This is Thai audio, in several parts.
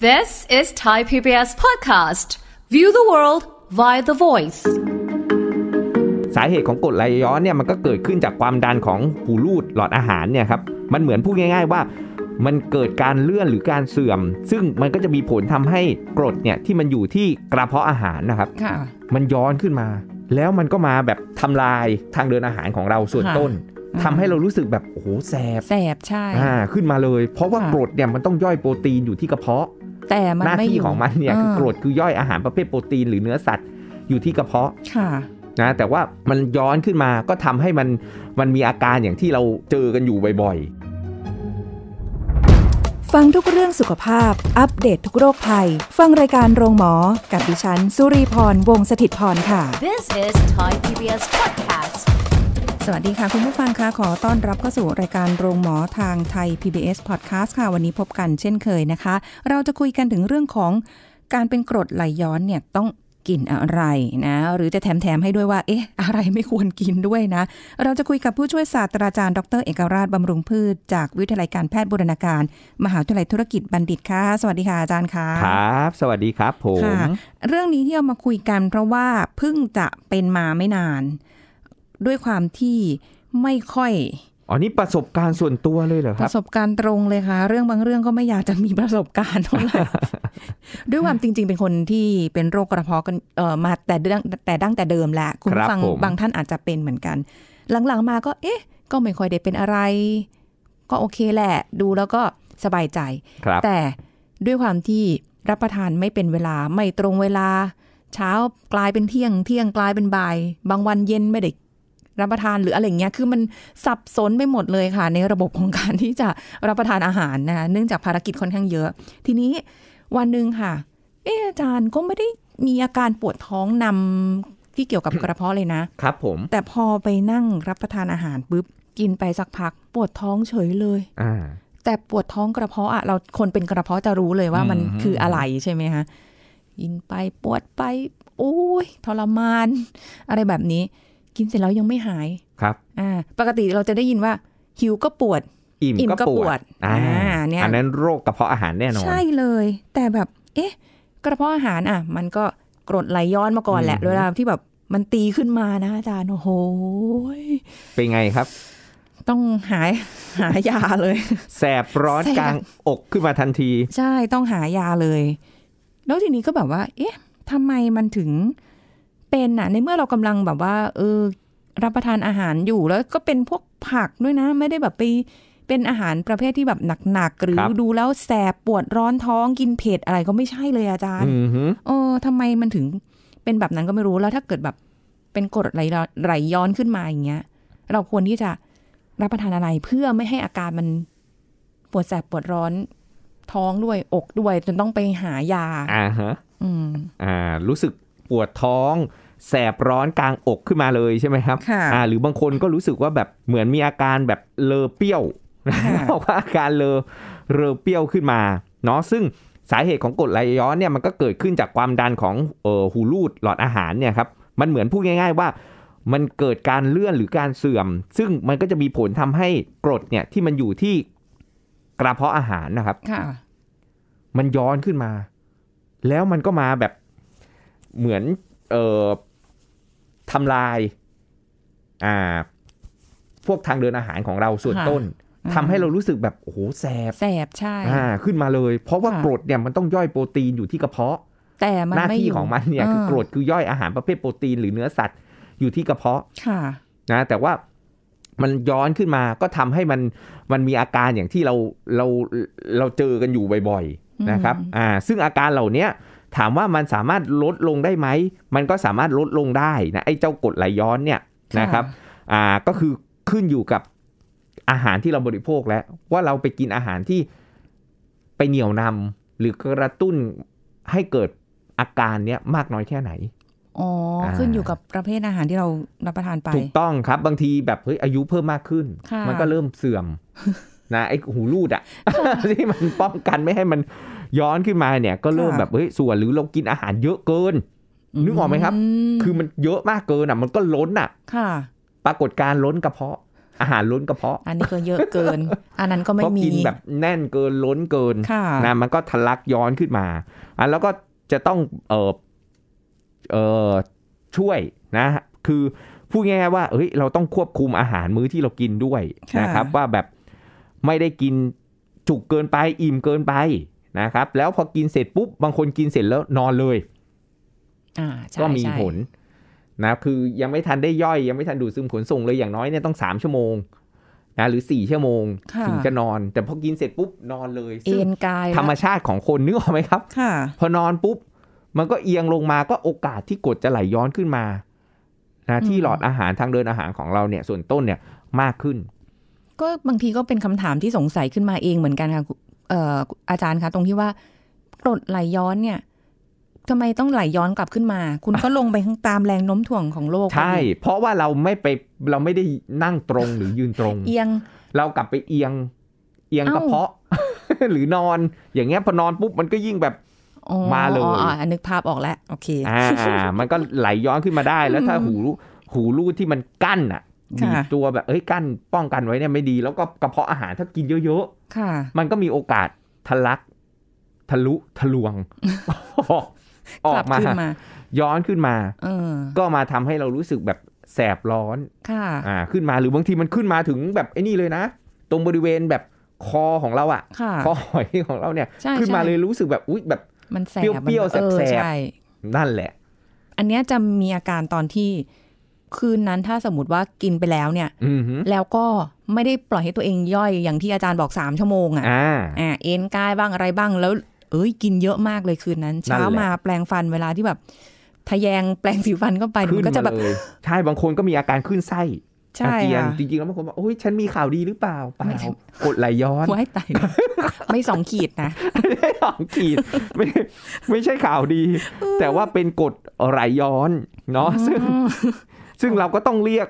This is Thai PBS podcast. View the world via the voice. สาเหตุของกรดไหลย้อนเนี่ยมันก็เกิดขึ้นจากความดันของหูรูดหลอดอาหารเนี่ยครับ มันเหมือนพูดง่ายๆว่า มันเกิดการเลื่อนหรือการเสื่อม ซึ่งมันก็จะมีผลทำให้กรดเนี่ยที่มันอยู่ที่กระเพาะอาหารนะครับ มันย้อนขึ้นมา แล้วมันก็มาแบบทำลายทางเดินอาหารของเราส่วนต้น ทำให้เรารู้สึกแบบโอ้โหแสบ แสบใช่ อ่าขึ้นมาเลย เพราะว่ากรดเนี่ยมันต้องย่อยโปรตีนอยู่ที่กระเพาะแต่หน้าที่ของมันเนี่ยคือกรดคือย่อยอาหารประเภทโปรตีนหรือเนื้อสัตว์อยู่ที่กระเพาะนะแต่ว่ามันย้อนขึ้นมาก็ทำให้มัน มันมีอาการอย่างที่เราเจอกันอยู่บ่อยๆ ฟังทุกเรื่องสุขภาพอัปเดตททุกโรคภัย ฟังรายการโรงหมอ กับดิฉันสุรีพรวงศิตพร ค่ะ This is Thai PBS Podcast สวัสดีค่ะคุณผู้ฟังคะขอต้อนรับเข้าสู่ รายการโรงหมอทางไทย PBS Podcast ค่ะวันนี้พบกันเช่นเคยนะคะ เราจะคุยกันถึงเรื่องของการเป็นกรดไหลย้อนเนี่ยต้องกินอะไรนะ หรือจะแถมมให้ด้วยว่า เอ๊ะ อะไรไม่ควรกินด้วยนะ เราจะคุยกับผู้ช่วยศาสตราจารย์ดร เอกราชบำรุงพืชจากวิทยาลัยการแพทย์บูรณาการ มหาวิทยาลัยธุรกิจบัณฑิตค่ะ สวัสดีค่ะอาจารย์ค่ะครับสวัสดีครับผมเรื่องนี้ที่เอามาคุยกัน เพราะว่าเพิ่งจะเป็นมาไม่นานด้วยความที่ไม่ค่อย อ๋อนี่ ประสบการณ์ส่วนตัวเลยเหรอครับ ประสบการณ์ตรงเลยค่ะ เรื่องบางเรื่องก็ไม่อยากจะมีประสบการณ์เท่าไหร่ ด้วยความจริง ๆเป็นคนที่เป็นโรคกระเพาะกันเอ่อมาแต่ดั้งแต่ดั้งแต่เดิมแหละคุณฟังบางท่านอาจจะเป็นเหมือนกัน หลังๆมาก็เอ๊ะ ก็ไม่ค่อยได้เป็นอะไร ก็โอเคแหละ ดูแล้วก็สบายใจ แต่ด้วยความที่รับประทานไม่เป็นเวลาไม่ตรงเวลา เช้ากลายเป็นเที่ยง เที่ยงกลายเป็นบ่าย บางวันเย็นไม่ได้รับประทานหรืออะไรเงี้ย คือมันสับสนไปหมดเลยค่ะ ในระบบของการที่จะรับประทานอาหารนะ เนื่องจากภารกิจค่อนข้างเยอะ ทีนี้วันหนึ่งค่ะ เอออาจารย์ก็ไม่ได้มีอาการปวดท้องนำที่เกี่ยวกับกระเพาะเลยนะ ครับ ผม แต่พอไปนั่งรับประทานอาหารปุ๊บ กินไปสักพักปวดท้องเฉยเลยอ่าแต่ปวดท้องกระเพาะอ่ะเราคนเป็นกระเพาะจะรู้เลยว่ามันคืออะไรใช่ไหมคะกินไปปวดไป โอ้ยทรมาน อะไรแบบนี้กินเสร็จแล้วยังไม่หายครับอ่าปกติเราจะได้ยินว่าหิวก็ปวดอิ่มก็ปวดอ่าเนี่ยอันนั้นโรค กระเพาะอาหารแน่นอน ใช่เลย แต่แบบ เอ๊ะกระเพาะอาหารอ่ะ มันก็กรดไหลย้อนมาก่อนแหละเวลาที่แบบมันตีขึ้นมานะ อาจารย์โอ้โห เป็นไงครับ ต้องหายหายาเลย แสบร้อนกลางอกขึ้นมาทันที ใช่ต้องหายาเลย แล้วทีนี้ก็แบบว่า เอ๊ะทำไมมันถึงเป็นน่ะในเมื่อเรากำลังแบบว่า เออ รับประทานอาหารอยู่แล้วก็เป็นพวกผักด้วยนะ ไม่ได้แบบไปเป็นอาหารประเภทที่แบบหนักๆหรือดูแล้วแสบปวดร้อนท้องกินเผ็ดอะไรก็ไม่ใช่เลยอาจารย์เออทำไมมันถึงเป็นแบบนั้นก็ไม่รู้แล้ว ถ้าเกิดแบบเป็นกรดไหลย้อนขึ้นมาอย่างเงี้ยเราควรที่จะรับประทานอะไรเพื่อไม่ให้อาการมัน ปวดแสบปวดร้อนท้องด้วย อกด้วยจนต้องไปหายา อ่าฮะอืม อ่า รู้สึกปวดท้องแสบร้อนกลางอกขึ้นมาเลยใช่ไหมครับค่ะหรือบางคนก็รู้สึกว่าแบบเหมือนมีอาการแบบเลอเปี้ยวบอกว่าอาการเลอเลอเปี้ยวขึ้นมาเนาะ ซึ่งสาเหตุของกรดไหลย้อนเนี่ยมันก็เกิดขึ้นจากความดันของเอ่อหูรูดหลอดอาหารเนี่ยครับ มันเหมือนพูดง่าย ๆ ว่ามันเกิดการเลื่อนหรือการเสื่อม ซึ่งมันก็จะมีผลทำให้กรดเนี่ยที่มันอยู่ที่กระเพาะอาหารนะครับ มันย้อนขึ้นมา แล้วมันก็มาแบบเหมือนเอ่อทำลายอ่า พวกทางเดินอาหารของเราส่วนต้น ทำให้เรารู้สึกแบบโอ้โหแสบแสบใช่ อ่า ขึ้นมาเลย เพราะว่ากรดเนี่ยมันต้องย่อยโปรตีนอยู่ที่กระเพาะ แต่หน้าที่ของมันเนี่ยคือกรดคือย่อยอาหารประเภทโปรตีนหรือเนื้อสัตว์อยู่ที่กระเพาะค่ะนะ แต่ว่ามันย้อนขึ้นมาก็ทำให้มันมันมีอาการอย่างที่เราเราเราเจอกันอยู่บ่อยๆนะครับ อ่า ซึ่งอาการเหล่านี้ถามว่ามันสามารถลดลงได้ไหม มันก็สามารถลดลงได้นะไอ้เจ้ากดไหลย้อนเนี่ยนะครับ อ่าก็คือขึ้นอยู่กับอาหารที่เราบริโภคแล้วว่าเราไปกินอาหารที่ไปเหนี่ยวนำ หรือกระตุ้นให้เกิดอาการเนี้ยมากน้อยแค่ไหน อ๋อขึ้นอยู่กับประเภทอาหารที่เรารับประทานไป ถูกต้องครับบางทีแบบเฮ้ยอายุเพิ่มมากขึ้น มันก็เริ่มเสื่อมนะ ไอ้หูรูดอะที่มันป้องกันไม่ให้มันย้อนขึ้นมาเนี่ยก็เริ่มแบบเฮ้ยส่วนหรือเรากินอาหารเยอะเกินนึกออกไหมครับ คือมันเยอะมากเกินอ่ะ มันก็ล้นอ่ะ ค่ะ ปรากฏการล้นกระเพาะ อาหารล้นกระเพาะ อันนี้ก็เยอะเกิน อันนั้นก็ไม่มีกินแบบแน่นเกินล้นเกินนะมันก็ทะลักย้อนขึ้นมาอันแล้วก็จะต้องเออเออช่วยนะ คือพูดง่ายๆว่าเฮ้ยเราต้องควบคุมอาหารมื้อที่เรากินด้วยนะครับ ว่าแบบไม่ได้กินจุกเกินไปอิ่มเกินไปนะครับแล้วพอกินเสร็จปุ๊บบางคนกินเสร็จแล้วนอนเลยก็มีผลนะ คือยังไม่ทันได้ย่อยยังไม่ทันดูดซึมขนส่งเลยอย่างน้อยเนี่ยต้องสามชั่วโมง นะ หรือสี่ชั่วโมงถึงจะนอน แต่พอกินเสร็จปุ๊บนอนเลยเอ็นกายธรรมชาติของคนนึกออกไหมครับพอนอนปุ๊บมันก็เอียงลงมาก็โอกาสที่กดจะไหลย้อนขึ้นมานะที่หลอดอาหารทางเดินอาหารของเราเนี่ยส่วนต้นเนี่ยมากขึ้น ก็บางทีก็เป็นคำถามที่สงสัยขึ้นมาเองเหมือนกันค่ะอาจารย์คะตรงที่ว่ากรดไหลย้อนเนี่ยทำไมต้องไหลย้อนกลับขึ้นมา คุณก็ลงไปข้างตามแรงโน้มถ่วงของโลก ใช่ เพราะว่าเราไม่ไปเราไม่ได้นั่งตรงหรือยืนตรงเอียงเรากลับไปเอียงเอียงกระเพาะ หรือนอนอย่างเงี้ยพอนอนปุ๊บมันก็ยิ่งแบบมาเลยอ๋อนึกภาพออกแล้ว โอเคอ่ามันก็ไหลย้อนขึ้นมาได้ แล้วถ้าหูหูรูดที่มันกั้นอ่ะมีตัวแบบเอ้ยกั้นป้องกันไว้เนี่ยไม่ดี แล้วก็กระเพาะอาหารถ้ากินเยอะๆมันก็มีโอกาสทะลักทะลุทะลวง ออกมา ย้อนขึ้นมาออก็มาทำให้เรารู้สึกแบบแสบร้อนค่ะอ่าขึ้นมาหรือบางทีมันขึ้นมาถึงแบบไอ้นี่เลยนะ ตรงบริเวณแบบคอของเราอะ่ะคอหอยของเราเนี่ยขึ้นมาเลยรู้สึกแบบอุ้ยแบบมันแสบเปรี้ยวแสบนั่นแหละ อันเนี้ยจะมีอาการตอนที่คืนนั้นถ้าสมมติว่ากินไปแล้วเนี่ยแล้วก็ไม่ได้ปล่อยให้ตัวเองย่อยอย่างที่อาจารย์บอกสามชั่วโมงอ่ะอ่าเอ็นกายบ้างอะไรบ้างแล้ว เอ้ยกินเยอะมากเลยคืนนั้น เช้ามาแปลงฟันเวลาที่แบบ ทะแยงแปลงสีฟันเข้าไปมันก็จะแบบใช่บางคนก็มีอาการขึ้นไส้ใช่จริงๆแล้วบางคนบอกโอ้ยฉันมีข่าวดีหรือเปล่าเปล่ากดไหลย้อนไม่ไตไม่สองขีดนะไม่สองขีดไม่ไม่ใช่ข่าวดี แต่ว่าเป็นกดไหลย้อนเนาะซึ่งซึ่งเราก็ต้องเรียก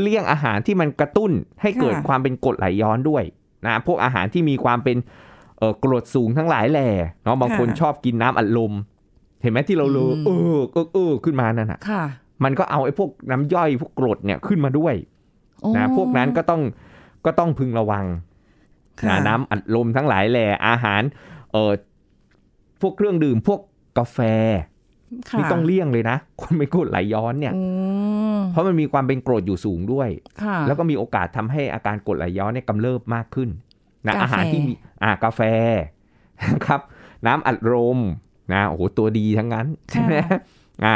เลี่ยงอาหารที่มันกระตุ้นให้เกิดความเป็นกรดไหลย้อนด้วยนะพวกอาหารที่มีความเป็นกรดสูงทั้งหลายแหล่เนาะบางคนชอบกินน้ำอัดลม เห็นไหมที่เราเลอเออเออเออขึ้นมานั่นอ่ะ มันก็เอาไอ้พวกน้ำย่อยพวกกรดเนี่ยขึ้นมาด้วยนะพวกนั้นก็ต้องก็ต้องพึงระวังนะน้ำอัดลมทั้งหลายแหล่อาหารเออพวกเครื่องดื่มพวกกาแฟนี่ต้องเลี่ยงเลยนะ คนเป็นกรดไหลย้อนเนี่ยเพราะมันมีความเป็นกรดอยู่สูงด้วยแล้วก็มีโอกาสทำให้อาการกรดไหลย้อนเนี่ยกำเริบมากขึ้นนะอาหารที่มีอ่ากาแฟครับ น้ำอัดลมนะโอ้โหตัวดีทั้งนั้นใช่ไหมอ่า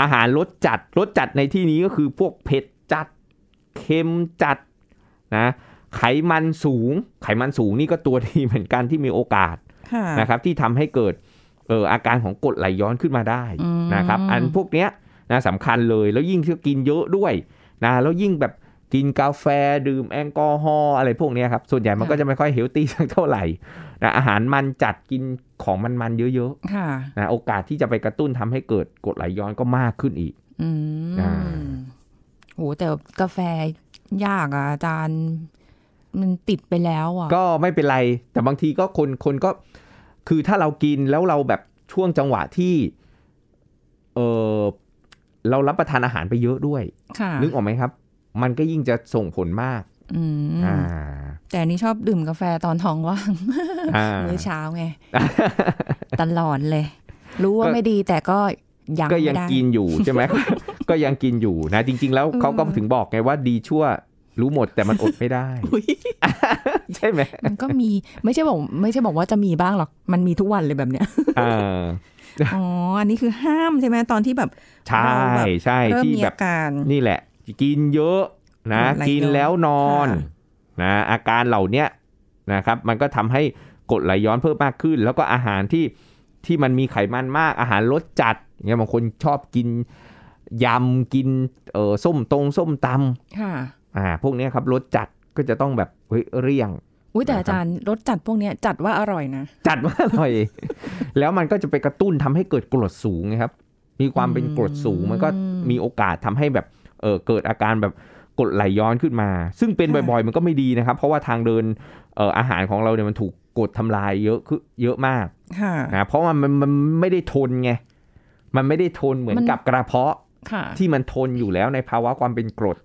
อาหารรสจัด รสจัดในที่นี้ก็คือพวกเผ็ดจัดเค็มจัดนะ ไขมันสูง ไขมันสูงนี่ก็ตัวดีเหมือนกันที่มีโอกาสนะครับ ที่ทำให้เกิดเอออาการของกรดไหลย้อนขึ้นมาได้ นะครับ อันพวกเนี้ยนะสำคัญเลยแล้วยิ่ง่กินเยอะด้วย นะ แล้วยิ่งแบบกินกาแฟดื่มแอลกอฮอล์อะไรพวกนี้ครับ ส่วนใหญ่มันก็จะไม่ค่อยเฮลตี้สักเท่าไหร่นะอาหารมันจัดกินของมันมันเยอะๆนะโอกาสที่จะไปกระตุ้นทำให้เกิดกรดไหลย้อนก็มากขึ้นอีกอืมโหแต่กาแฟยากอ่ะอาจารย์มันติดไปแล้ว อ่ะ ก็ไม่เป็นไร แต่บางทีก็คนคนก็คือถ้าเรากินแล้วเราแบบช่วงจังหวะที่ เออเรารับประทานอาหารไปเยอะด้วย นึกออกไหมครับ มันก็ยิ่งจะส่งผลมากแต่นี่ชอบดื่มกาแฟตอนท้องว่างมื้อเช้าไงตลอดเลย รู้ว่าไม่ดีแต่ก็ยังก็ยังกินอยู่ใช่ไหมก็ยังกินอยู่นะ จริง ๆ แล้วเขาก็ถึงบอกไงว่าดีชั่ว รู้หมดแต่มันอดไม่ได้ใช่ไหมมันก็มีไม่ใช่บอก ไม่ใช่บอกว่าจะมีบ้างหรอกมันมีทุกวันเลยแบบเนี้ยอ๋ออันนี้คือห้ามใช่ไหมตอนที่แบบใช่ใช่ที่แบบนี่แหละ กินเยอะนะ กินแล้วนอนนะอาการเหล่านี้นะครับ มันก็ทำให้กดไหลย้อนเพิ่มมากขึ้น แล้วก็อาหารที่ที่มันมีไขมันมากอาหารรสจัดเงี้ยบางคนชอบกินยำกินเออส้มตรงส้มตำค่ะ อ่า พวกนี้ครับรสจัดก็จะต้องแบบเฮ้ยเรี่ยงอุ้ยแต่อาจารย์รสจัดพวกนี้จัดว่าอร่อยนะจัดว่าอร่อย แล้วมันก็จะไปกระตุ้นทำให้เกิดกรดสูงครับ มีความเป็นกรดสูงมันก็มีโอกาสทำให้แบบเออเกิดอาการแบบกดไหลย้อนขึ้นมา ซึ่งเป็นบ่อย ๆ มันก็ไม่ดีนะครับ เพราะว่าทางเดินเอออาหารของเราเนี่ยมันถูกกดทำลายเยอะคือเยอะมากนะเพราะว่ามันมันไม่ได้ทนไงมันไม่ได้ทนเหมือนกับกระเพาะ ที่มันทนอยู่แล้วในภาวะความเป็นกรด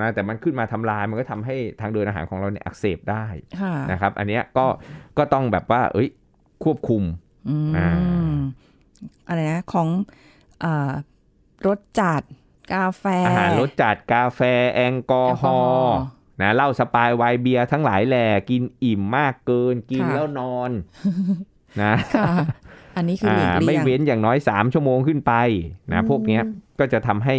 นะแต่มันขึ้นมาทำลายมันก็ทำให้ทางเดินอาหารของเราเนี่ยอักเสบได้นะครับ อันนี้ก็ก็ต้องแบบว่า เอ้ยควบคุมอ่าอะไรนะของรสจัดกาแฟอาหารรสจัดกาแฟแอลกอฮอล์นะเหล้าสปายไวเบียทั้งหลายแหล่กินอิ่มมากเกิน กินแล้วนอน นะอันนี้คืออไม่เว้นอย่างน้อยสามชั่วโมงขึ้นไป นะ พวกนี้ก็จะทำให้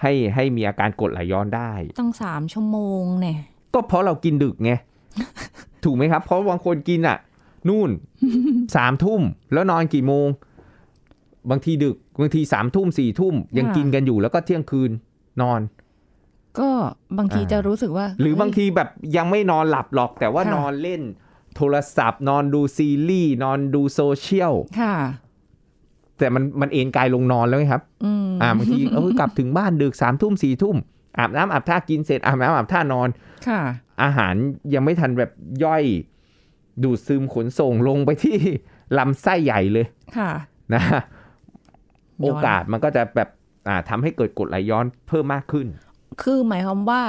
ให้ให้มีอาการกดไหลย้อนได้ตั้งสามชั่วโมงเนี่ยก็เพราะเรากินดึกไงถูกไหมครับ เพราะบางคนกินอ่ะนู่นสามทุ่มแล้วนอนกี่โมง บางทีดึก บางทีสามทุ่มสี่ทุ่มยังกินกันอยู่ แล้วก็เที่ยงคืนนอน ก็บางทีจะรู้สึกว่า หรือบางทีแบบยังไม่นอนหลับหรอกแต่ว่านอนเล่น โทรศัพท์ นอนดูซีรีส์นอนดูโซเชียลแต่มันมันเอนกายลงนอนแล้วครับ อ่าบางทีเออกลับถึงบ้าน ดึกสามทุ่มสี่ทุ่มอาบน้ำอาบท่ากินเสร็จ อาบน้ำอาบท่านอน ค่ะ อาหารยังไม่ทันแบบย่อย ดูดซึมขนส่งลงไปที่ลำไส้ใหญ่เลย ค่ะนะ โอกาสมันก็จะแบบ อ่าทำให้เกิดกรดไหลย้อนเพิ่มมากขึ้น คือหมายความว่า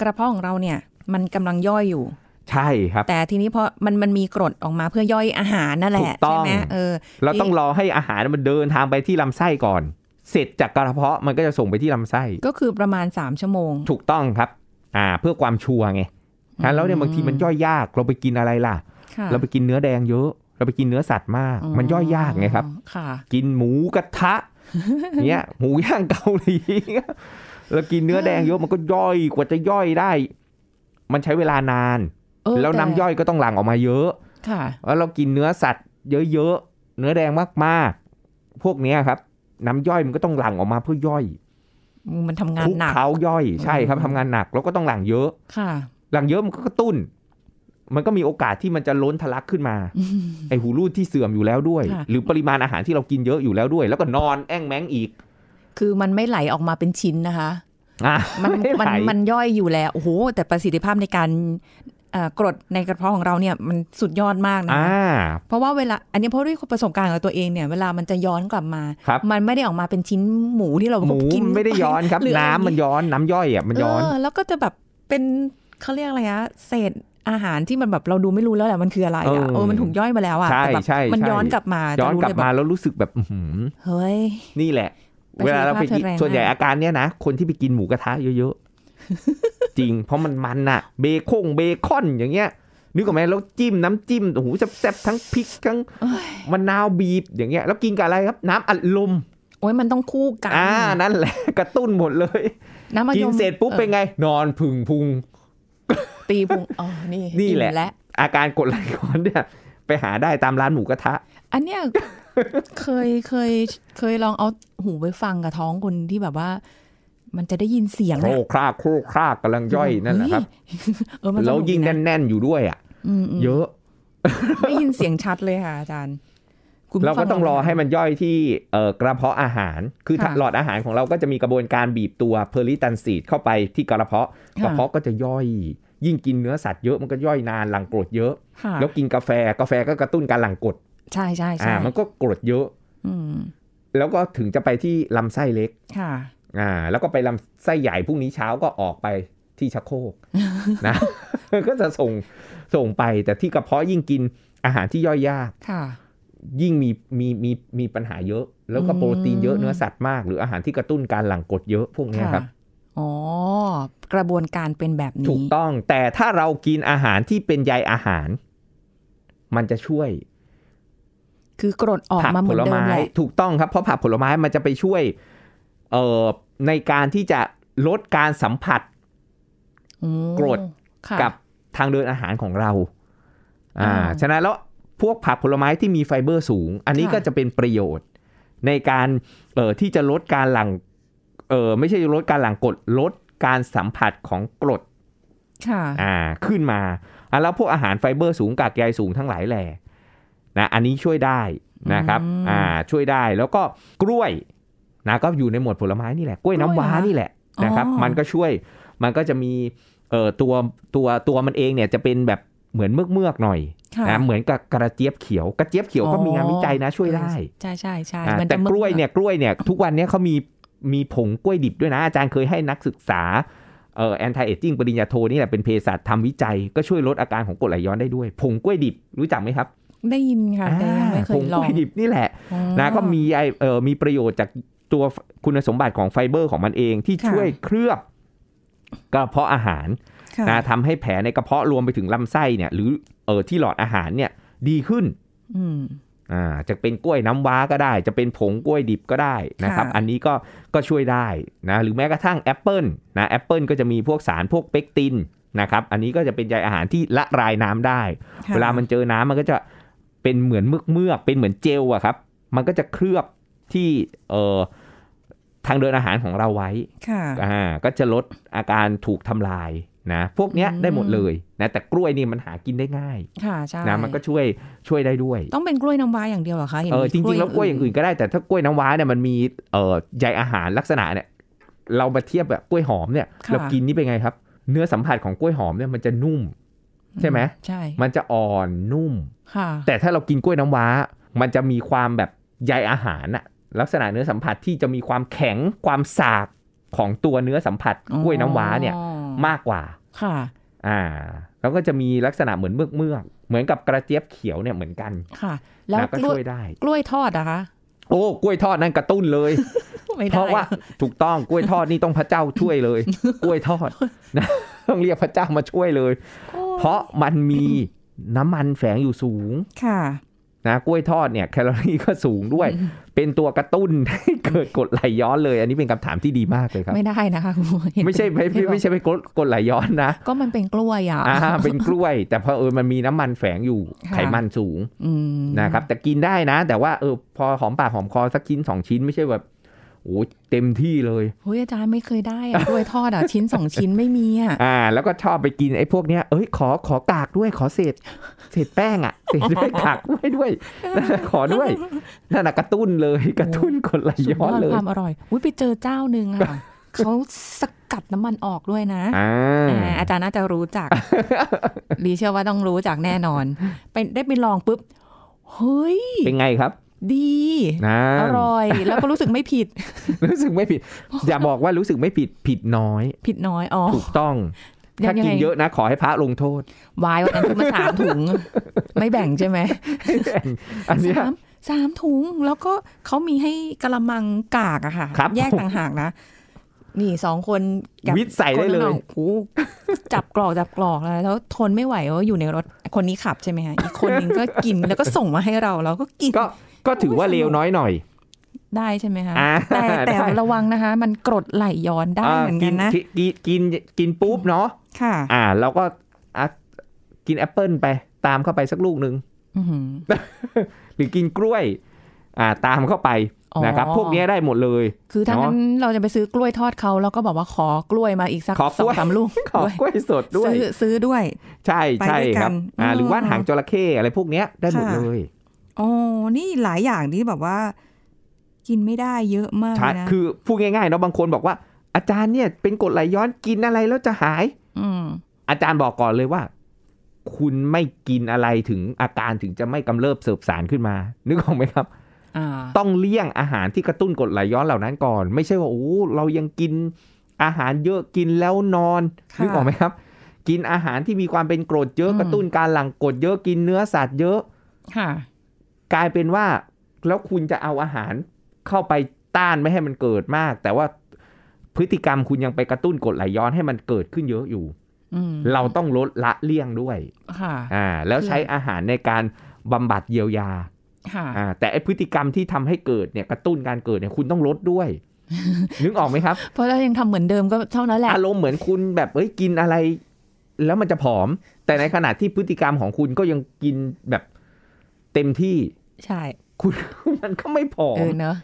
กระเพาะของเราเนี่ย มันกำลังย่อยอยู่ใช่ครับแต่ทีนี้พอมันมันมีกรดออกมาเพื่อย่อยอาหารนั่นแหละใช่ไหมเออเราต้องรอให้อาหารมันเดินทางไปที่ลำไส้ก่อน เสร็จจากกระเพาะมันก็จะส่งไปที่ลำไส้ก็คือประมาณ3ชั่วโมงถูกต้องครับ อ่า เพื่อความชัวร์ไงแล้วเนี่ยบางทีมันย่อยยาก เราไปกินอะไรล่ะ เราไปกินเนื้อแดงเยอะ เราไปกินเนื้อสัตว์มาก มันย่อยยากไงครับกินหมูกระทะเนี้ย หมูย่างเกาหลีเรากินเนื้อแดงเยอะมันก็ย่อยกว่าจะย่อยได้ มันใช้เวลานานแล้วน้ำย่อยก็ต้องหลั่งออกมาเยอะ ค่ะ แล้วเรากินเนื้อสัตว์เยอะๆ เนื้อแดงมาก ๆ พวกนี้ครับน้ำย่อยมันก็ต้องหลั่งออกมาเพื่อย่อยมันทำงานหนักเขาย่อย ใช่ครับทำงานหนักแล้วก็ต้องหลั่งเยอะ ค่ะหลั่งเยอะมันก็กระตุ้น มันก็มีโอกาสที่มันจะล้นทะลักขึ้นมาไอหูรูดที่เสื่อมอยู่แล้วด้วย หรือปริมาณอาหารที่เรากินเยอะอยู่แล้วด้วย แล้วก็นอนแอ้งแมงอีก คือมันไม่ไหลออกมาเป็นชิ้นนะคะ มันมันมันย่อยอยู่แล้ว โอ้โห แต่ประสิทธิภาพในการกรดในกระเพาะของเราเนี่ยมันสุดยอดมากนะ เพราะว่าเวลา อันนี้เพราะด้วยประสบการณ์ของตัวเองเนี่ย เวลามันจะย้อนกลับมาบมันไม่ได้ออกมาเป็นชิ้นหมูที่เรากินไม่ได้ย้อนครับ น้ำมันย้อนน้ำย่อยอ่ะมันย้อนแล้วก็จะแบบเป็นเขาเรียกอะไรนะเศษอาหารที่มันแบบเราดูไม่รู้แล้วแหละมันคืออะไรอ่ะโอ้มันถูกย่อยมาแล้วอ่ะแต่แบบมันย้อนกลับมาย้อนกลับมาแล้วรู้สึกแบบเฮ้ยนี่แหละ เวลาเราไปส่วนใหญ่อาการเนี้ยนะ คนที่ไปกินหมูกระทะเยอะจริง เพราะมันมันอะเบคอนเบคอนอย่างเงี้ยนึกออกไหมแล้วจิ้มน้ำจิ้มโอ้โหแซ่บๆทั้งพริก ทั้งมะนาวบีบอย่างเงี้ยแล้วกินกับอะไรครับน้ำอัดลม โอ้ยมันต้องคู่กันอ่านั่นแหละกระตุ้นหมดเลยน้ำมันกินเสร็จปุ๊บเป็นไง นอนพึงพุงตีพุง อ๋อนี่นี่แหละ อาการกดไหลย้อนเนี่ย ไปหาได้ตามร้านหมูกระทะ อันเนี้ยเคยเคยเคยลองเอาหูไปฟังกับท้องคนที่แบบว่ามันจะได้ยินเสียงโครคราโครครากกำลังย่อยนั่นแหละครับแล้วยิ่งแน่นๆอยู่ด้วยอ่ะเยอะได้ยินเสียงชัดเลยค่ะ อาจารย์เราก็ต้องรอให้มันย่อยที่กระเพาะอาหาร คือหลอดอาหารของเราก็จะมีกระบวนการบีบตัวเพอริตันซีดเข้าไปที่กระเพาะกระเพาะก็จะย่อย ยิ่งกินเนื้อสัตว์เยอะมันก็ย่อยนานหลังกรดเยอะแล้วกินกาแฟกาแฟก็กระตุ้นการหลังกรดใช่ใช่ใช่มันก็กรดเยอะแล้วก็ถึงจะไปที่ลำไส้เล็กอ่า แล้วก็ไปลำไส้ใหญ่พรุ่งนี้เช้าก็ออกไปที่ชักโคกนะ ก็จะส่งส่งไปแต่ที่กระเพาะยิ่งกินอาหารที่ย่อยยากยิ่งมีมีมีมีปัญหาเยอะ แล้วก็โปรตีนเยอะเนื้อสัตว์มาก หรืออาหารที่กระตุ้นการหลั่งกรดเยอะพวกนี้ครับ อ๋อ กระบวนการเป็นแบบนี้ ถูกต้อง แต่ถ้าเรากินอาหารที่เป็นใยอาหาร มันจะช่วย คือกรดออกมาเหมือนเดิมแหละถูกต้องครับ เพราะผักผลไม้มันจะไปช่วยเอ่อในการที่จะลดการสัมผัสกรดกับทางเดินอาหารของเราอ่าฉะนั้นแล้วพวกผักผลไม้ที่มีไฟเบอร์สูง อันนี้ก็จะเป็นประโยชน์ ในการเอ่อที่จะลดการหลังเอ่อไม่ใช่ลดการหลังกรดลดการสัมผัสของกรดค่ะอ่าขึ้นมาอ่ะแล้วพวกอาหารไฟเบอร์สูงกากใยสูงทั้งหลายแหล่นะอันนี้ช่วยได้นะครับ อ่าช่วยได้แล้วก็กล้วยนะก็อยู่ในหมวดผลไม้นี่แหละกล้วยน้ำว้านี่แหละนะครับมันก็ช่วยมันก็จะมีเอ่อตัวตัวตัวมันเองเนี่ยจะเป็นแบบเหมือนเมือกเมือกหน่อยนะเหมือนกับกระเจี๊ยบเขียว กระเจี๊ยบเขียวก็มีงานวิจัยนะ ช่วยได้ ใช่ใช่ใช่แต่กล้วยเนี่ยกล้วยเนี่ย ทุกวันนี้เขามีมีผงกล้วยดิบด้วยนะ อาจารย์เคยให้นักศึกษาเอ่อแอนตี้เอจิ้งปริญญาโทนี่แหละเป็นเภสัชทำวิจัย ก็ช่วยลดอาการของกรดไหลย้อนได้ด้วยผงกล้วยดิบรู้จักไหมครับ ได้ยินค่ะแต่ยังไม่เคยลองผงกล้วยดิบนี่แหละนะก็มีไอเอ่อมีประโยชน์จากตัวคุณสมบัติของไฟเบอร์ของมันเองที่ช่วยเคลือบกระเพาะอาหารนะทำให้แผลในกระเพาะรวมไปถึงลำไส้เนี่ยหรือเออที่หลอดอาหารเนี่ยดีขึ้นอ่าจะเป็นกล้วยน้ำว้าก็ได้ จะเป็นผงกล้วยดิบก็ได้นะครับ อันนี้ก็ก็ช่วยได้นะหรือแม้กระทั่งแอปเปิลนะแอปเปิลก็จะมีพวกสารพวกเปกตินนะครับ อันนี้ก็จะเป็นใยอาหารที่ละลายน้ำได้ เวลามันเจอน้ำมันก็จะเป็นเหมือนเมือกเมือกเป็นเหมือนเจลอะครับ มันก็จะเคลือบที่เออทางเดินอาหารของเราไว้อ่า ก็จะลดอาการถูกทำลายนะ พวกเนี้ยได้หมดเลยนะ แต่กล้วยนี่มันหากินได้ง่าย ค่ะใช่นะมันก็ช่วยช่วยได้ด้วยต้องเป็นกล้วยน้ำว้าอย่างเดียวเหรอคะเออจริง ๆแล้วกล้วยอย่างอื่นก็ได้แต่ถ้ากล้วยน้ำว้าเนี่ยมันมีเอ่อใยอาหารลักษณะเนี่ย เรามาเทียบแบบกล้วยหอมเนี่ยเรากินนี่เป็นไงครับ เนื้อสัมผัสของกล้วยหอมเนี่ยมันจะนุ่มใช่ไหมใช่มันจะอ่อนนุ่มแต่ถ้าเรากินกล้วยน้ำว้า มันจะมีความแบบใยอาหารอะลักษณะเนื้อสัมผัสที่จะมีความแข็งความสากของตัวเนื้อสัมผัส กล้วยน้ำว้าเนี่ย มากกว่า ค่ะ อ่า แล้วก็จะมีลักษณะเหมือนเมือกเมือกเหมือนกับกระเจี๊ยบเขียวเนี่ยเหมือนกัน ค่ะ แล้วก็ช่วยได้ กล้วยทอดนะคะ โอ้ กล้วยทอดนั่นกระตุ้นเลยเพราะว่า ถูกต้องกล้วยทอดนี่ต้องพระเจ้าช่วยเลย กล้วยทอดนะต้องเรียกพระเจ้ามาช่วยเลย เพราะมันมีน้ำมันแฝงอยู่สูง ค่ะนะกล้วยทอดเนี่ยแคลอรี่ก็สูงด้วย เป็นตัวกระตุ้นให้เกิดกดไหลย้อนเลย อันนี้เป็นคำถามที่ดีมากเลยครับไม่ได้นะคะคุณไม่ใช่ไม่ไม่ใช่ไปกดไหลย้อนนะ ก็มันเป็นกล้วยอ่ะอ่าเป็นกล้วยแต่พอเออมันมีน้ำมันแฝงอยู่ไขมันสูงนะครับแต่กินได้นะ แต่ว่าเออพอหอมปากหอมคอสักชิ้นสองชิ้นไม่ใช่แบบโอ้เต็มที่เลยโอ้ยอาจารย์ไม่เคยได้อะกล้วยทอดอ่ะชิ้นสองชิ้นไม่มีอ่ะ อ่า แล้วก็ชอบไปกินไอ้พวกเนี้ย เอ้ย ขอขอกากด้วยขอเศษเศษแป้งอ่ะ เศษดม่กากด้วยด้วย ขอด้วยนั่นะกระตุ้นเลยกระตุ้นคนลหลย้อนเลยความอร่อยอุ้ยไปเจอเจ้าหนึ่งอ่ะเขาสกัดน้ำมันออกด้วยนะอาจารย์น่าจะรู้จัก ดีเชื่อว่าต้องรู้จักแน่นอน ไปได้ไปลองปุ๊บ เฮ้ย เป็นไงครับดีอร่อยแล้วก็รู้สึกไม่ผิด รู้สึกไม่ผิด อย่าบอกว่ารู้สึกไม่ผิดผิดน้อย ผิดน้อยอ๋อถูกต้อง ถ้ากินเยอะนะ ขอให้พระลงโทษวายวันนั้นมาสามถุงไม่แบ่งใช่ไหมอันนี้สามถุงแล้วก็เขามีให้กระมังกากอะค่ะแยกต่างหากนะ นี่สองคนวิทใส่ได้เลยโอ้จับกรอกจับกรอกแล้วแล้วทนไม่ไหวว่าอยู่ในรถคนนี้ขับ ใช่ไหมฮะอีกคนนึงก็กินแล้วก็ส่งมาให้เราเราก็กินก็ถือว่าเลวน้อยหน่อย ได้ใช่ไหมคะแต่แต่ระวังนะคะ มันกรดไหลย้อนได้เหมือนกันนะกิน กินกินปุ๊บเนาะค่ะ อ่าเราก็กินแอปเปิลไปตามเข้าไปสักลูกหนึ่งหรือกินกล้วย อ่าตามเข้าไปนะครับ พวกนี้ได้หมดเลย คือถ้างั้นเราจะไปซื้อกล้วยทอดเขาแล้วก็บอกว่าขอกล้วยมาอีกสักสองสามลูกขอกล้วยสดด้วยซื้อด้วย ใช่ใช่ครับ อ่า หรือว่าหางจระเข้อะไรพวกนี้ได้หมดเลยอ๋อนี่หลายอย่างที่แบบว่า กินไม่ได้เยอะมากนะคือพูดง่ายๆเนาะบางคนบอกว่า อาจารย์เนี่ยเป็นกรดไหลย้อนกินอะไรแล้วจะหาย อือาจารย์บอกก่อนเลยว่า คุณไม่กินอะไรถึงอาการถึงจะไม่กำเริบเสบสารขึ้นมา นึกออกไหมครับต้องเลี่ยงอาหารที่กระตุ้นกรดไหลย้อนเหล่านั้นก่อน ไม่ใช่ว่าโอ้เรายังกินอาหารเยอะกินแล้วนอน นึกออกไหมครับ กินอาหารที่มีความเป็นกรดเยอะกระตุ้นการหลั่งกรดเยอะกินเนื้อสัตว์เยอะกลายเป็นว่าแล้วคุณจะเอาอาหารเข้าไปต้านไม่ให้มันเกิดมาก แต่ว่าพฤติกรรมคุณยังไปกระตุ้นกดไหลย้อนให้มันเกิดขึ้นเยอะอยู่เราต้องลดละเลี่ยงด้วย ค่ะ อ่า แล้วใช้อาหารในการบำบัดเยียวยา ค่ะอ่าแต่ไอพฤติกรรมที่ทำให้เกิดเนี่ย กระตุ้นการเกิดเนี่ยคุณต้องลดด้วยนึกออกไหมครับเพราะเรายังทำเหมือนเดิมก็เท่านั้นแหละอารมณ์เหมือนคุณแบบเอ้ยกินอะไร แล้วมันจะผอม แต่ในขณะที่พฤติกรรมของคุณก็ยังกินแบบเต็มที่ใช่คุณมันก็ไม่พอเออเนาะ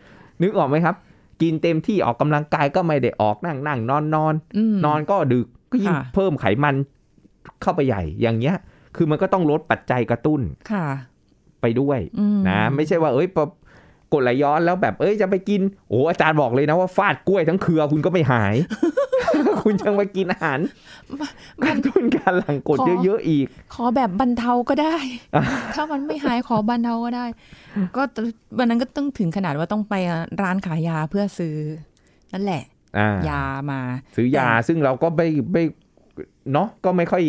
นึกออกไหมครับ กินเต็มที่ออกกำลังกายก็ไม่ได้ออกนั่งนั่งนอนนอนนอนก็ดึกก็ยิ่งเพิ่มไขมันเข้าไปใหญ่ อย่างเงี้ย คือมันก็ต้องลดปัจจัยกระตุ้นค่ะไปด้วยนะไม่ใช่ว่าเอ้ยกดไหลย้อนแล้วแบบเอ้ยจะไปกินโอ้อาจารย์บอกเลยนะว่าฟาดกล้วย ทั้งเครือคุณก็ไม่หาย คุณยังไปกินอาหารกรนตุนการหลังกดเยอะๆอีก ขอแบบบรรเทาก็ได้ ถ้ามันไม่หายขอบรรเทาก็ได้ ก็วันนั้นก็ต้องถึงขนาดว่าต้องไปร้านขายยาเพื่อซื้อ นั่นแหละยามา ซื้อยาซึ่งเราก็ไม่ไม่เนาะก็ไม่ค่อย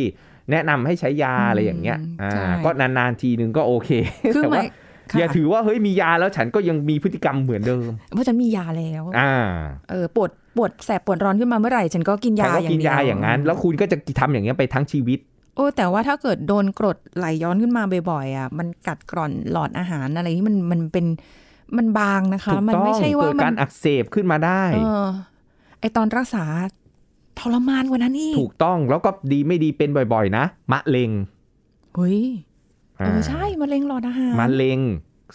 แนะนำให้ใช้ยาอะไรอย่างเงี้ยอ่าก็นานๆทีนึงก็โอเคคือหมายอย่าถือว่าเฮ้ยมียาแล้วฉันก็ยังมีพฤติกรรมเหมือนเดิม เพราะฉันมียาแล้ว อ่า เออปวดปวดแสบปวดร้อนขึ้นมาเมื่อไหร่ ฉันก็กินยาอย่างีกินยาอย่างนั้น แล้วคุณก็จะทำอย่างนี้ไปทั้งชีวิต โอ้แต่ว่าถ้าเกิดโดนกรดไหลย้อนขึ้นมาบ่อยๆ อ่ะ มันกัดกร่อนหลอดอาหารอะไรที่มันมันเป็นมันบางนะคะ มันไม่ใช่ว่าการอักเสบขึ้นมาได้ออ ไอตอนรักษาทรมานกว่านั้นอีกถูกต้องแล้วก็ดีไม่ดีเป็นบ่อย ๆ นะ มะเร็งเฮ้ยเออใช่มะเร็งหลอดอาหารมะเร็ง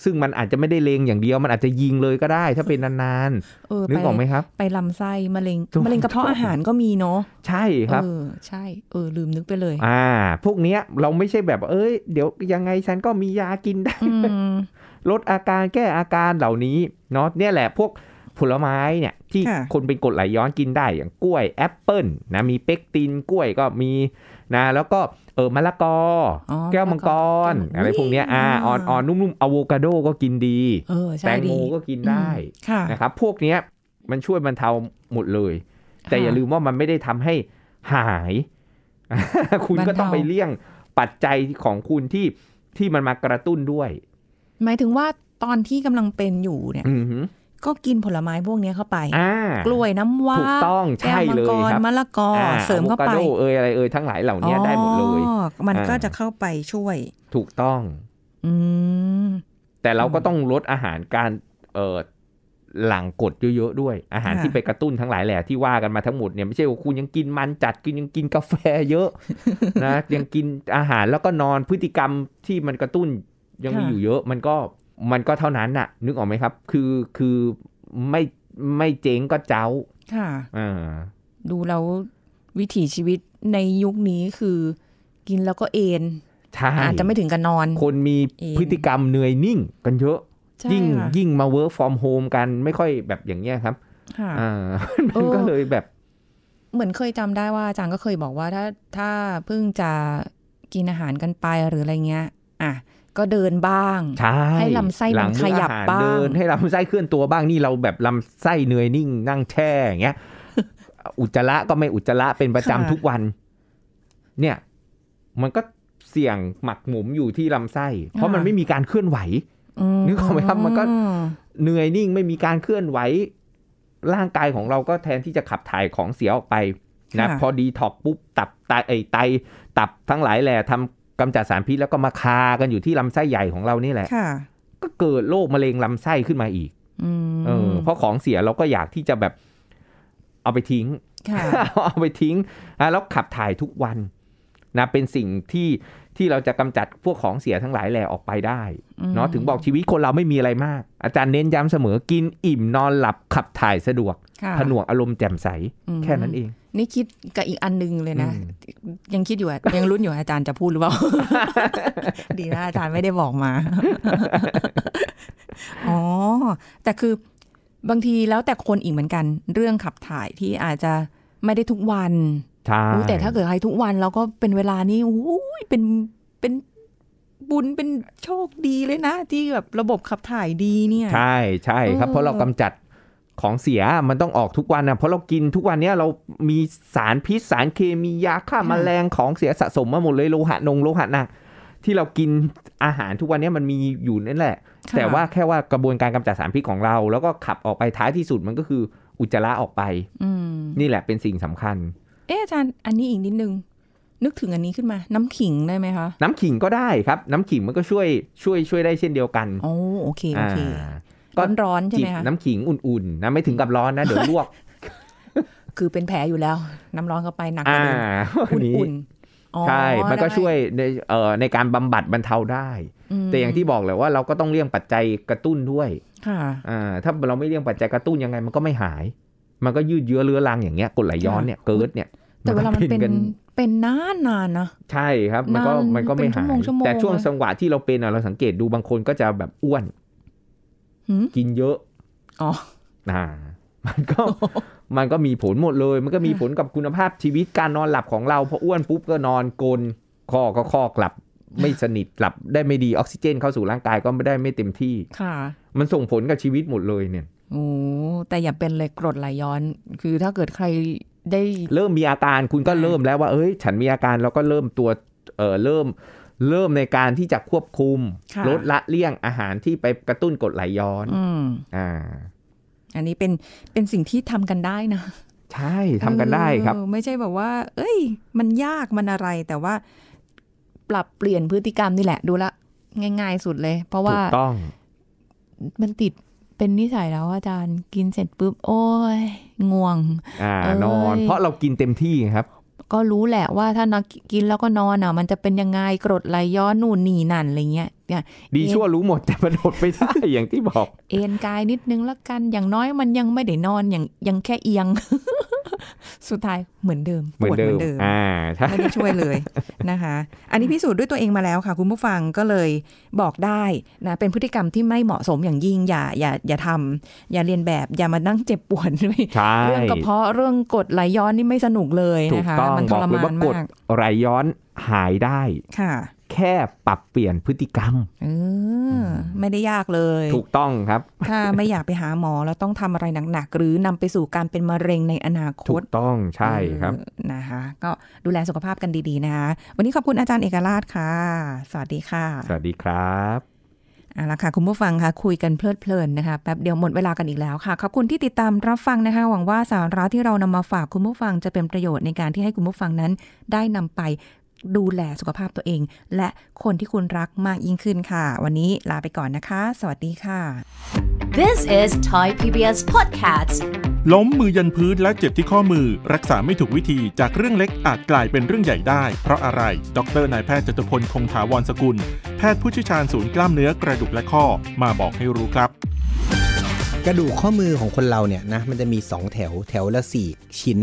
ซึ่งมันอาจจะไม่ได้เลงอย่างเดียวมันอาจจะยิงเลยก็ได้ ถ้าเป็นนานๆนึกออกไหมครับ ไปลำไส้มะเร็งมะเร็งกระเพาะอาหารก็มีเนาะใช่ครับใช่ เออ ลืมนึกไปเลย อ่า พวกเนี้ยเราไม่ใช่แบบ เอ้ยเดี๋ยวยังไงฉันก็มียากินได้ลดอาการแก้อาการเหล่านี้เนาะเนี่ยแหละพวกผลไม้เนี่ย ที่คนเป็นกรดไหลย้อนกินได้อย่างกล้วยแอปเปิลนะมีเปกตินกล้วยก็มีนะแล้วก็เออมะละกอ แก้วมังกรอะไรพวกนี้อ่าอ่อนอ่อนนุ่มๆอะโวคาโดก็กินดีแตงโมก็กินได้นะครับ พวกนี้มันช่วยบรรเทาหมดเลย แต่อย่าลืมว่ามันไม่ได้ทำให้หาย คุณก็ต้องไปเลี่ยงปัจจัยของคุณที่ที่มันมากระตุ้นด้วย หมายถึงว่าตอนที่กำลังเป็นอยู่เนี่ยก็กินผลไม้พวกนี้เข้าไปกล้วยน้ำว้าถูกต้อง ใช่เลยครับมะละกอเสริมเข้าไปเอยอะไรเอยทั้งหลายเหล่านี้ได้หมดเลย มันก็จะเข้าไปช่วย ถูกต้องอืแต่เราก็ต้องลดอาหารการเออหลังกดเยอะๆด้วย อาหารที่ไปกระตุ้นทั้งหลายแหละที่ว่ากันมาทั้งหมดเนี่ยไม่ใช่ว่าคุณยังกินมันจัดกินยังกินกาแฟเยอะนะยังกินอาหารแล้วก็นอนพฤติกรรมที่มันกระตุ้นยังมีอยู่เยอะมันก็มันก็เท่านั้นน่ะนึกออกไหมครับ คือคือไม่ไม่เจ๋งก็เจ้าค่ะอ่าดูแล้ววิถีชีวิตในยุคนี้คือ กินแล้วก็เอนอาจจะไม่ถึงกันนอน คนมีพฤติกรรมเหนื่อยนิ่งกันเยอะ ยิ่งยิ่งมาเวิร์กฟอร์มโฮมกันไม่ค่อยแบบอย่างเงี้ยครับอ่ามันก็เลยแบบ เหมือนเคยจำได้ว่าอาจารย์ก็เคยบอกว่า ถ้าถ้าเพิ่งจะกินอาหารกันไปหรืออะไรเงี้ย อ่ะก็เดินบ้างใให้ลำไส้มันขยับบ้างให้ลำไส้เคลื่อนตัวบ้างนี่เราแบบลำไส้เหนื่อยนิ่ง นั่งแช่อย่างเงี้ย อุจจาระก็ไม่อุจจาระเป็นประจำทุกวัน เนี่ย มันก็เสี่ยงหมักหมมอยู่ที่ลำไส้ เพราะมันไม่มีการเคลื่อนไหวนึกออกไหมครับมันก็เหนื่อยนิ่งไม่มีการเคลื่อนไหว ร่างกายของเราก็แทนที่จะขับถ่ายของเสียออกไป นะ พอดีท็อกปุ๊บตับไตไตตับทั้งหลายแหละทำกำจัดสารพิษแล้วก็มาคากันอยู่ที่ลำไส้ใหญ่ของเรานี่แหละก็เกิดโรคมะเร็งลำไส้ขึ้นมาอีกเออเพราะของเสียเราก็อยากที่จะแบบ เอาไปทิ้งเอาไปทิ้งแล้วขับถ่ายทุกวัน นะเป็นสิ่งที่ที่เราจะกำจัดพวกของเสียทั้งหลายแหล่ออกไปได้ เนาะถึงบอกชีวิตคนเราไม่มีอะไรมาก อาจารย์เน้นย้ำเสมอกินอิ่มนอนหลับขับถ่ายสะดวก ผนวกอารมณ์แจ่มใส แค่นั้นเอง นี่คิดกับอีกอันนึงเลยนะ ยังคิดอยู่ยังรุ้นอยู่อาจารย์จะพูดหรือเปล่า ดีนะ อาจารย์ไม่ได้บอกมาอ๋อแต่คือบางทีแล้วแต่คนอีกเหมือนกัน เรื่องขับถ่ายที่อาจจะไม่ได้ทุกวันช่แต่ถ้าเกิดใครทุกวันแล้วก็เป็นเวลานี้โอ้ยเป็นเป็นบุญเป็นโชคดีเลยนะ ที่แบบระบบขับถ่ายดีเนี่ย ใช่ใช่ครับเพราะเรากำจัดของเสียมันต้องออกทุกวันนะเพราะเรากินทุกวันเนี้ยเรามีสารพิษสารเคมียาฆ่ามาแมลง ของเสียสะสมมาหมดเลย โลหะนงโลหะหนักที่เรากินอาหารทุกวันนี้มันมีอยู่นั่นแหละ แต่ว่าแค่ว่ากระบวนการกำจัดสารพิษของเรา แล้วก็ขับออกไปท้ายที่สุดมันก็คือ อุจจาระออกไปนี่แหละเป็นสิ่งสำคัญเอออาจารย์อันนี้อีกนิดนึงนึกถึงอันนี้ขึ้นมา น้ำขิงได้ไหมคะน้ำขิงก็ได้ครับ น้ำขิงมันก็ช่วยช่วยช่วยได้เช่นเดียวกันโอ้โอเคโอเคร้อนร้อนใช่ไหมคะน้ำขิงอุ่นๆนะไม่ถึงกับร้อนนะเดี๋ยวลวกคือเป็นแผลอยู่แล้ว น้ำร้อนเข้าไปหนักกว่าอุ่นใช่ มันก็ช่วยในในการบำบัดบรรเทาได้แต่อย่างที่บอกเลยว่า เราก็ต้องเลี่ยงปัจจัยกระตุ้นด้วยค่่ะอาถ้าเราไม่เลี่ยงปัจจัยกระตุ้นยังไงมันก็ไม่หาย มันก็ยืดเยื้อเรื้อรังอย่างเงี้ยกดไหลย้อนเนี่ยเกิดเนี่ยแต่เวลามันเป็นเป็นนานนานนะใช่ครับ มันก็มันก็ไม่หายแต่ช่วงสังหวะที่เราเป็นเราสังเกตดูบางคนก็จะแบบอ้วนกินเยอะอ๋ออ่า มันก็มันก็มีผลหมดเลย มันก็มีผลกับคุณภาพชีวิตการนอนหลับของเรา พออ้วนปุ๊บก็นอนกลน คอก็คอกลับ ไม่สนิทหลับได้ไม่ดีออกซิเจนเข้าสู่ร่างกายก็ไม่ได้ไม่เต็มที่ ค่ะ มันส่งผลกับชีวิตหมดเลย เนี่ยโอ้แต่อย่าเป็นเลยกรดไหลย้อน คือถ้าเกิดใครได้เริ่มมีอาการคุณก็เริ่มแล้วว่าเอ้ย ฉันมีอาการแล้วก็เริ่มตัวเออเริ่มเริ่มในการที่จะควบคุมลดละเลี่ยงอาหารที่ไปกระตุ้นกดไหลย้อนอ่า อันนี้เป็นเป็นสิ่งที่ทำกันได้นะใช่ทำกันได้ครับ ไม่ใช่แบบว่า เอ้ย มันยากมันอะไร แต่ว่าปรับเปลี่ยนพฤติกรรมนี่แหละดูละง่ายๆ สุดเลย เพราะว่าต้อง มันติดเป็นนิสัยแล้วอาจารย์กินเสร็จปุ๊บโอ้ยง่วง อ่านอนเพราะเรากินเต็มที่ครับ ก็รู้แหละว่าถ้านักกินแล้วก็นอนอ่ะมันจะเป็นยังไงกรดไหลย้อนนู่นนี่นั่นอะไรเงี้ยเนี่ยดีชั่วรู้หมดแต่มันอดไม่ได้อย่างที่บอก เอนกายนิดนึงแล้วกัน อย่างน้อยมันยังไม่ได้นอนอย่างยังแค่เอียง สุดท้ายเหมือนเดิมปวดเหมือนเดิมอ่าไม่ได้ช่วยเลยนะคะ อันนี้พิสูจน์ด้วยตัวเองมาแล้วค่ะคุณผู้ฟังก็เลยบอกได้นะเป็นพฤติกรรมที่ไม่เหมาะสมอย่างยิ่งอย่าอย่าอย่าทำอย่าเรียนแบบอย่ามานั่งเจ็บปวดเรื่องกระเพาะเรื่องกดไหลย้อนนี่ไม่สนุกเลยนะคะมันทรมานมากไหลย้อนหายได้ค่ะแค่ปรับเปลี่ยนพฤติกรรมออไม่ได้ยากเลย ถูกต้องครับ ถ้าไม่อยากไปหาหมอ แล้วต้องทำอะไรหนักๆ หรือนำไปสู่การเป็นมะเร็งในอนาคตถูกต้องใช่ครับนะคะ ก็ดูแลสุขภาพกันดีๆนะคะวันนี้ขอบคุณอาจารย์เอกราชค่ะ สวัสดีค่ะ สวัสดีครับเอาละค่ะคุณผู้ฟังค่ะคุยกันเพลิดเพลินนะคะแป๊บเดียวหมดเวลากันอีกแล้วค่ะขอบคุณที่ติดตามรับฟังนะคะ หวังว่าสาระที่เรานำมาฝากคุณผู้ฟังจะเป็นประโยชน์ในการที่ให้คุณผู้ฟังนั้น ได้นำไปดูแลสุขภาพตัวเอง และคนที่คุณรักมากยิ่งขึ้นค่ะ วันนี้ลาไปก่อนนะคะ สวัสดีค่ะ This is Thai PBS Podcast ล้มมือยันพื้นและเจ็บที่ข้อมือ รักษาไม่ถูกวิธีจากเรื่องเล็กอาจกลายเป็นเรื่องใหญ่ได้เพราะอะไร ดร นายแพทย์จตุพลคงถาวรสกุลแพทย์ผู้ชี่ยวชาญศูนย์กล้ามเนื้อกระดูกและข้อมาบอกให้รู้ครับ กระดูกข้อมือของคนเราเนี่ยนะมันจะมี 2 แถวแถวละ 4 ชิ้น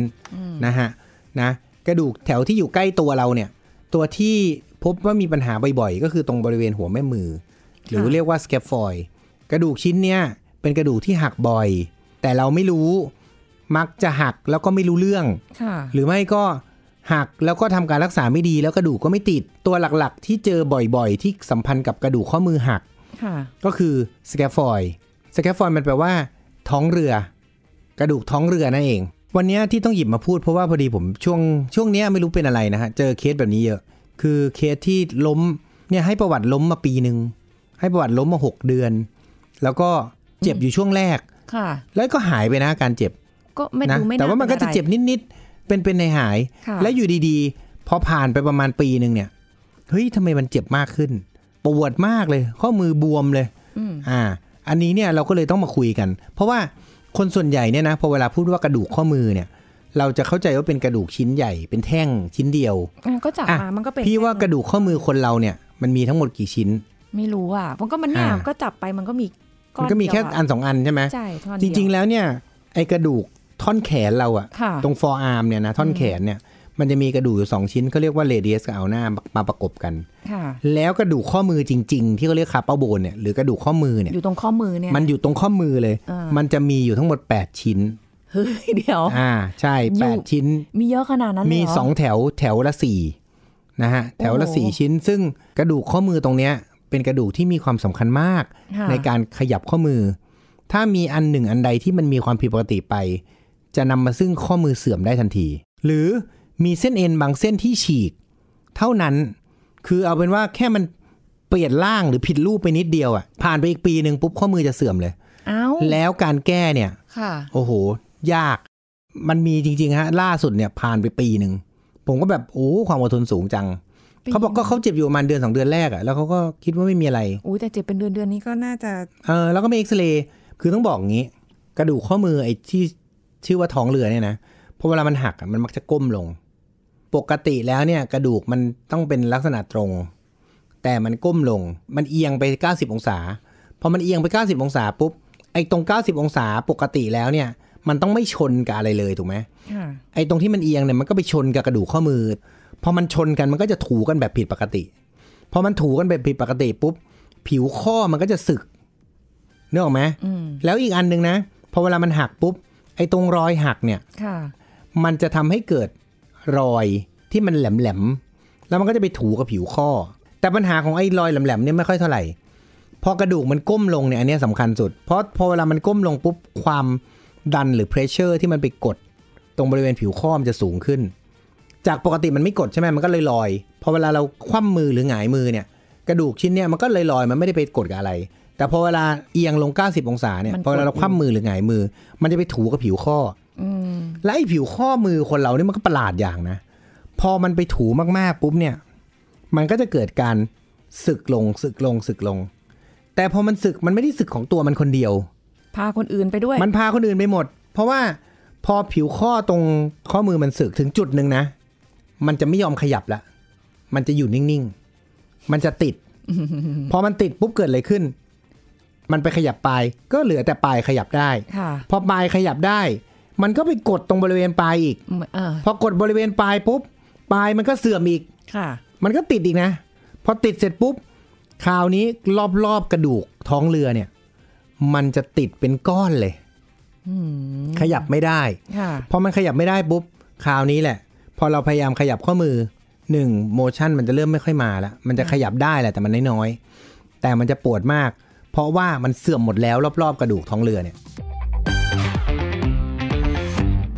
นะฮะนะกระดูกแถวที่อยู่ใกล้ตัวเราเนี่ยตัวที่พบว่ามีปัญหาบ่อยๆ ก็คือตรงบริเวณหัวแม่มือ หรือเรียกว่าสแคปฟอยกระดูกชิ้นเนี้ยเป็นกระดูกที่หักบ่อย แต่เราไม่รู้มักจะหักแล้วก็ไม่รู้เรื่อง หรือไม่ก็หักแล้วก็ทำการรักษาไม่ดี แล้วกระดูกก็ไม่ติดตัวหลักๆที่เจอบ่อยๆ ที่สัมพันธ์กับกระดูกข้อมือหัก ก็คือสแคฟฟอยสแคฟฟอยมันแปลว่า ท้องเรือ กระดูกท้องเรือนั่นเองวันนี้ที่ต้องหยิบมาพูด เพราะว่าพอดีผมช่วงช่วงนี้ไม่รู้เป็นอะไรนะฮะเจอเคสแบบนี้เยอะ คือเคสที่ล้มเนี่ยให้ประวัติล้มมาปีหนึ่งให้ประวัติล้มมา 6 เดือน แล้วก็เจ็บอยู่ช่วงแรกค่ะ แล้วก็หายไปนะการเจ็บก็ไม่ดูไม่แต่ว่ามันก็จะเจ็บนิดๆเป็นเป็นในหาย และอยู่ดี ๆ พอผ่านไปประมาณปีหนึ่งเนี่ยเฮ้ยทำไมมันเจ็บมากขึ้นปวดมากเลย ข้อมือบวมเลยอ่า อันนี้เนี่ยเราก็เลยต้องมาคุยกัน เพราะว่าคนส่วนใหญ่เนี่ยนะพอเวลาพูดว่ากระดูกข้อมือเนี่ยเราจะเข้าใจว่าเป็นกระดูกชิ้นใหญ่เป็นแท่งชิ้นเดียวก็จับมะมันก็เป็นพี่ว่ากระดูกข้อมือคนเราเนี่ยมันมีทั้งหมดกี่ชิ้น ไม่รู้อ่ะมันก็มันหนา่ก็จับไปมันก็มีมันก็มีแค่อันสองอันใช่ไหมใช่จริงๆแล้วเนี่ย ไอกระดูกท่อนแขนเราอะตรงฟอร์อาร์มเนี่ยนะท่อนแขนเนี่ยมันจะมีกระดูกอยู่สองชิ้นเขาเรียกว่าเรเดียสกับเอาหน้ามาประกบกัน ค่ะ แล้วกระดูกข้อมือจริงๆ ที่เขาเรียกคาเป้าโบนเนี่ยหรือกระดูกข้อมือเนี่ยอยู่ตรงข้อมือเนี่ยมันอยู่ตรงข้อมือเลย มันจะมีอยู่ทั้งหมด 8 ชิ้นเฮ้ยเดี๋ยวอ่าใช่แปดชิ้น มีเยอะขนาดนั้นมีสองแถวแถวละสี่นะฮะ แถวละสี่ชิ้นซึ่งกระดูกข้อมือตรงเนี้ยเป็นกระดูกที่มีความสำคัญมากในการขยับข้อมือ ถ้ามีอันหนึ่งอันใดที่มันมีความผิดปกติไป จะนำมาซึ่งข้อมือเสื่อมได้ทันที หรือมีเส้นเอ็นบางเส้นที่ฉีกเท่านั้น คือเอาเป็นว่าแค่มัน เปลี่ยนร่างหรือผิดรูปไปนิดเดียวอะ่ะผ่านไปอีกปีหนึ่งปุ๊บ ข้อมือจะเสื่อมเลยแล้วการแก้เนี่ยโอ้โห ยาก มันมีจริงๆฮะ ล่าสุดเนี่ย ผ่านไปปีหนึ่งผมก็แบบโอ้ความอดทนสูงจังเขาบอกก็เขาเจ็บอยู่ประมาณเดือนสองเดือนแรกอะ่ะแล้วเขาก็คิดว่าไม่มีอะไรโอ้แต่เจ็บเป็นเดือนเดือนนี้ก็น่าจะเออแล้วก็ไปเอ็กซเรย์คือต้องบอกงี้ กระดูกข้อมือไอ้ที่ชื่อว่าท้องเรือเนี่ยนะพอเวลามันหักมันมักจะก้มลงปกติแล้วเนี่ย กระดูกมันต้องเป็นลักษณะตรง แต่มันก้มลง มันเอียงไป90องศาพอมันเอียงไป90องศาปุ๊บ ไอ้ตรง90องศาปกติแล้วเนี่ย มันต้องไม่ชนกับอะไรเลยถูกไหมไอ้ตรงที่มันเอียงเนี่ยมันก็ไปชนกับกระดูกข้อมือพอมันชนกันมันก็จะถูกันแบบผิดปกติพอมันถูกันแบบผิดปกติปุ๊บ ผิวข้อมันก็จะสึกเนึกออกไหมแล้วอีกอันหนึ่งนะพอเวลามันหักปุ๊บไอ้ตรงรอยหักเนี่ยมันจะทำให้เกิดรอยที่มันแหลมๆ แล้วมันก็จะไปถูกับผิวข้อ แต่ปัญหาของไอ้รอยแหลมๆเนี่ยไม่ค่อยเท่าไหร่ พอกระดูกมันก้มลงเนี่ยอันนี้สำคัญสุด เพราะพอเวลามันก้มลงปุ๊บความดันหรือเพรสเชอร์ที่มันไปกด ตรงบริเวณผิวข้อมันจะสูงขึ้น จากปกติมันไม่กดใช่ไหมมันก็เลยลอยพอเวลาเราคว่ำมือหรือหงายมือเนี่ยกระดูกชิ้นเนี่ยมันก็เลยลอยมันไม่ได้ไปกดกับอะไร แต่พอเวลาเอียงลง 90 องศาเนี่ยพอเวลาเราคว่ำมือหรือหงายมือ มันจะไปถูกับผิวข้อและไอผิวข้อมือคนเราเนี่ยมันก็ประหลาดอย่างนะ พอมันไปถูมาก ๆ ปุ๊บเนี่ย มันก็จะเกิดการสึกลงสึกลง สึกลง แต่พอมันสึกมันไม่ได้สึกของตัวมันคนเดียว พาคนอื่นไปด้วย มันพาคนอื่นไปหมด เพราะว่า พอผิวข้อตรงข้อมือมันสึกถึงจุดหนึ่งนะ มันจะไม่ยอมขยับละ มันจะอยู่นิ่งๆ มันจะติด พอมันติดปุ๊บเกิดอะไรขึ้น มันไปขยับปลาย ก็เหลือแต่ปลายขยับได้พอปลายขยับได้มันก็ไปกดตรงบริเวณปลายอีกอพอกดบริเวณปลายปุ๊บปลายมันก็เสื่อมอีกค่ะ มันก็ติดอีกนะ พอติดเสร็จปุ๊บคราวนี้รอบรอบกระดูกท้องเรือเนี่ย มันจะติดเป็นก้อนเลยขยับไม่ได้พอมันขยับไม่ได้ปุ๊บคราวนี้แหละพอเราพยายามขยับข้อมือหนึ่งโมชั่นมันจะเริ่มไม่ค่อยมาแล้ว มันจะขยับได้แหละแต่มันน้อยๆแต่มันจะปวดมาก เพราะว่ามันเสื่อมหมดแล้วรอบๆกระดูกท้องเรือเนี่ย